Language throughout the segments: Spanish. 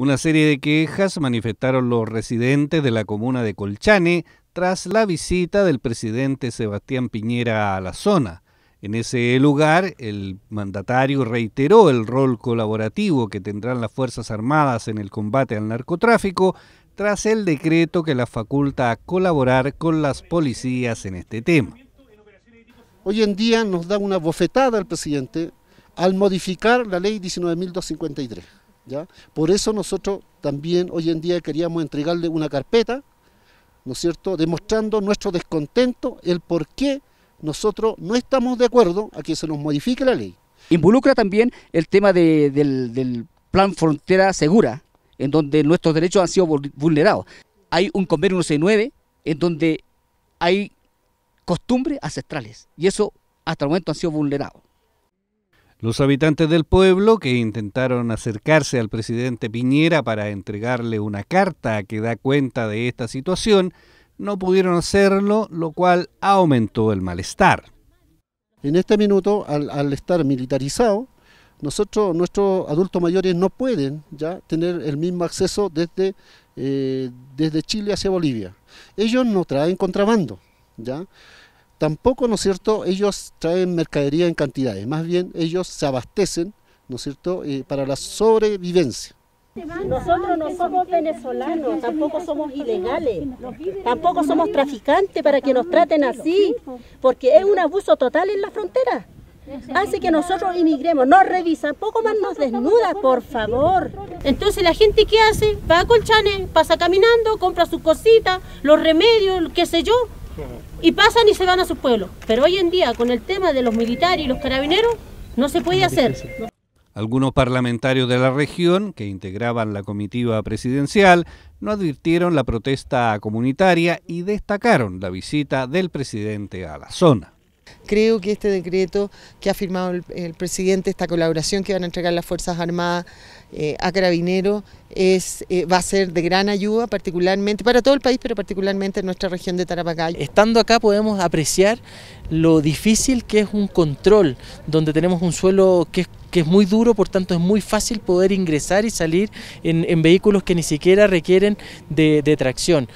Una serie de quejas manifestaron los residentes de la comuna de Colchane tras la visita del presidente Sebastián Piñera a la zona. En ese lugar, el mandatario reiteró el rol colaborativo que tendrán las Fuerzas Armadas en el combate al narcotráfico tras el decreto que las faculta a colaborar con las policías en este tema. Hoy en día nos da una bofetada el presidente al modificar la ley 19.253 por eso nosotros también hoy en día queríamos entregarle una carpeta, ¿no es cierto?, demostrando nuestro descontento, el por qué nosotros no estamos de acuerdo a que se nos modifique la ley. Involucra también el tema del, del plan Frontera Segura, en donde nuestros derechos han sido vulnerados. Hay un convenio 169 en donde hay costumbres ancestrales y eso hasta el momento han sido vulnerados. Los habitantes del pueblo, que intentaron acercarse al presidente Piñera para entregarle una carta que da cuenta de esta situación, no pudieron hacerlo, lo cual aumentó el malestar. En este minuto, al, estar militarizado, nosotros, nuestros adultos mayores no pueden ya tener el mismo acceso desde, eh, desde Chile hacia Bolivia. Ellos no traen contrabando, ¿ya? tampoco, ¿no es cierto?, ellos traen mercadería en cantidades, más bien ellos se abastecen, ¿no es cierto?, eh, para la sobrevivencia. Nosotros no somos venezolanos, tampoco somos ilegales, tampoco somos traficantes para que nos traten así, porque es un abuso total en la frontera. Hace que nosotros inmigremos, nos revisan, poco más nos desnuda, por favor. Entonces la gente qué hace, va a Colchanes, pasa caminando, compra sus cositas, los remedios, qué sé yo y pasan y se van a sus pueblos. Pero hoy en día, con el tema de los militares y los carabineros, no se puede hacer. Algunos parlamentarios de la región, que integraban la comitiva presidencial, no advirtieron la protesta comunitaria y destacaron la visita del presidente a la zona. Creo que este decreto que ha firmado el, presidente, esta colaboración que van a entregar las Fuerzas Armadas eh, a Carabineros, es, eh, va a ser de gran ayuda, particularmente para todo el país, pero particularmente en nuestra región de Tarapacá. Estando acá podemos apreciar lo difícil que es un control, donde tenemos un suelo que es muy duro, por tanto es muy fácil poder ingresar y salir en, vehículos que ni siquiera requieren de tracción.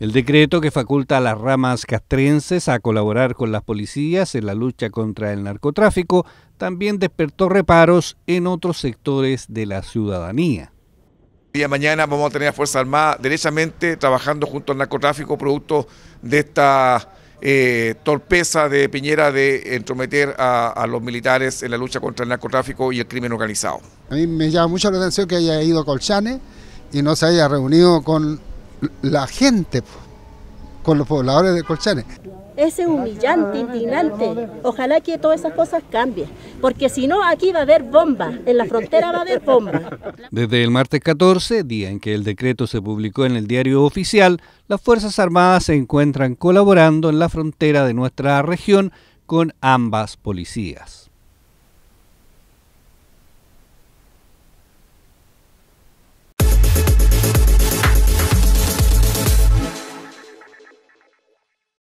El decreto que faculta a las ramas castrenses a colaborar con las policías en la lucha contra el narcotráfico también despertó reparos en otros sectores de la ciudadanía. El día de mañana vamos a tener a Fuerza Armada derechamente trabajando junto al narcotráfico producto de esta eh, torpeza de Piñera de entrometer a, los militares en la lucha contra el narcotráfico y el crimen organizado. A mí me llama mucho la atención que haya ido a Colchane y no se haya reunido con la gente con los pobladores de Colchane. Ese es humillante, indignante. Ojalá que todas esas cosas cambien, porque si no, aquí va a haber bombas, en la frontera va a haber bombas. Desde el martes 14, día en que el decreto se publicó en el diario oficial, las Fuerzas Armadas se encuentran colaborando en la frontera de nuestra región con ambas policías.